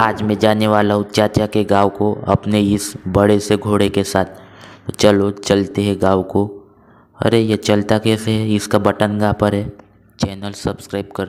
आज मैं जाने वाला हूँ चाचा के गांव को अपने इस बड़े से घोड़े के साथ तो चलो चलते हैं गांव को अरे ये चलता कैसे है इसका बटन कहाँ पर है चैनल सब्सक्राइब कर